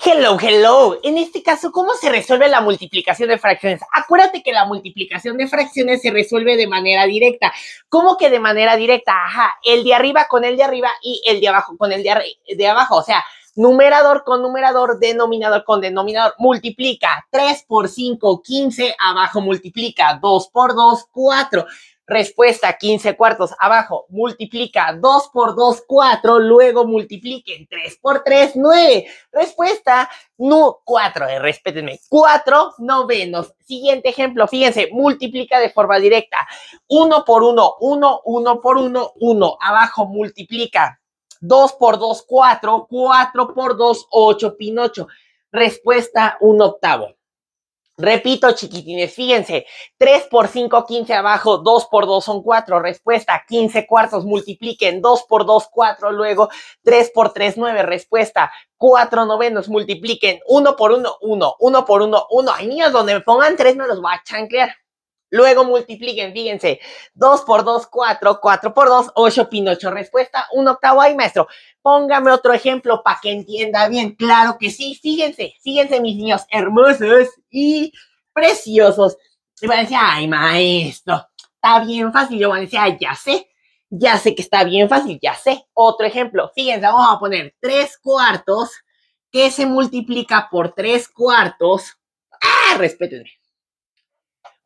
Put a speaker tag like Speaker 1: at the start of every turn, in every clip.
Speaker 1: Hello, hello. En este caso, ¿cómo se resuelve la multiplicación de fracciones? Acuérdate que la multiplicación de fracciones se resuelve de manera directa. ¿Cómo que de manera directa? Ajá, el de arriba con el de arriba y el de abajo con el de, de abajo. O sea, numerador con numerador, denominador con denominador, multiplica 3 por 5, 15, abajo multiplica 2 por 2, 4. Respuesta 15 cuartos. Abajo, multiplica 2 por 2, 4. Luego multipliquen 3 por 3, 9. Respuesta 4. Eh, respétenme. 4 novenos. Siguiente ejemplo. Fíjense, multiplica de forma directa. 1 por 1, 1, 1 por 1, 1. Abajo, multiplica. 2 por 2, 4. 4 por 2, 8, Pinocho. Respuesta 1 octavo. Repito, chiquitines, fíjense, 3 por 5, 15 abajo, 2 por 2 son 4, respuesta, 15 cuartos, multipliquen, 2 por 2, 4, luego 3 por 3, 9, respuesta, 4 novenos, multipliquen, 1 por 1, 1, 1 por 1, 1, hay niños donde me pongan 3 me los voy a chanclear, Luego multipliquen, fíjense, 2 por 2, 4, 4 por 2, 8, pinocho. Respuesta, un octavo ahí, maestro. Póngame otro ejemplo para que entienda bien. Claro que sí, fíjense, fíjense, mis niños hermosos y preciosos. Y van a decir, ay, maestro, está bien fácil. Yo van a decir, ya sé, ya sé que está bien fácil, ya sé. Otro ejemplo, fíjense, vamos a poner 3 cuartos que se multiplica por 3 cuartos. ¡Ah! Respétenme.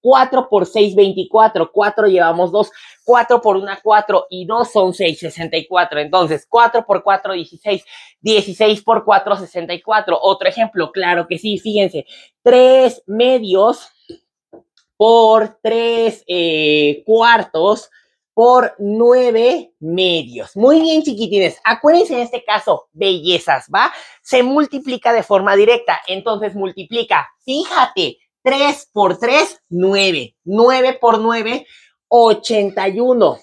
Speaker 1: 4 por 6, 24. 4 llevamos 2. 4 por 1, 4. Y 2 son 6, 64. Entonces, 4 por 4, 16. 16 por 4, 64. Otro ejemplo, claro que sí, fíjense. 3 medios por 3 eh, cuartos por 9 medios. Muy bien, chiquitines. Acuérdense en este caso, bellezas, ¿va? Se multiplica de forma directa. Entonces, multiplica, fíjate, 3 por 3, 9. 9 por 9, 81.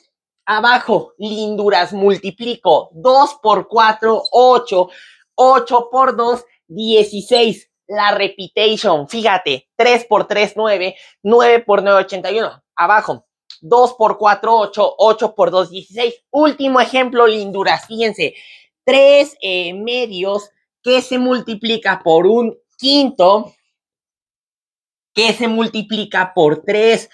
Speaker 1: Abajo, linduras, multiplico. 2 por 4, 8. 8 por 2, 16. La repetition, fíjate, 3 por 3, 9. 9 por 9, 81. Abajo, 2 por 4, 8. 8 por 2, 16. Último ejemplo, linduras, fíjense. 3 eh, medios que se multiplica por un quinto que se multiplica por 3,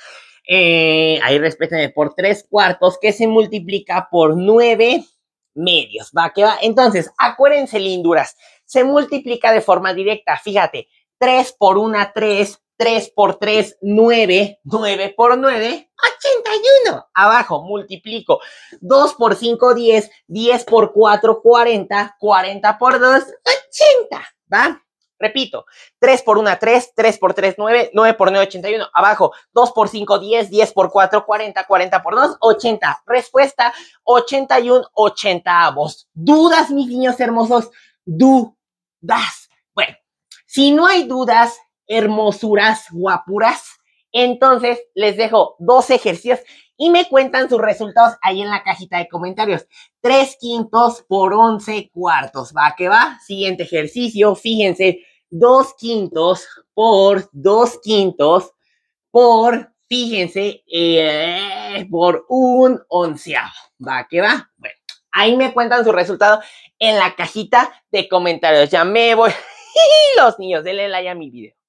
Speaker 1: eh, ahí respétenme, por 3 cuartos, que se multiplica por 9 medios, ¿va? que va? Entonces, acuérdense, linduras, se multiplica de forma directa, fíjate, 3 por 1, 3, 3 por 3, 9, 9 por 9, 81. Abajo, multiplico. 2 por 5, 10, 10 por 4, 40, 40 por 2, 80, ¿va? Repito, 3 por 1, 3, 3 por 3, 9, 9 por 9, 81. Abajo, 2 por 5, 10, 10 por 4, 40, 40 por 2, 80. Respuesta, 81, 80 avos. ¿Dudas, mis niños hermosos? Dudas. Bueno, si no hay dudas, hermosuras, guapuras, entonces les dejo dos ejercicios y me cuentan sus resultados ahí en la cajita de comentarios. 3 quintos por 11 cuartos. Va que va. Siguiente ejercicio. Fíjense Dos quintos por dos quintos por, fíjense, eh, por un onceavo. ¿Va que va? Bueno, ahí me cuentan su resultado en la cajita de comentarios. Ya me voy. Los niños, denle like a mi video.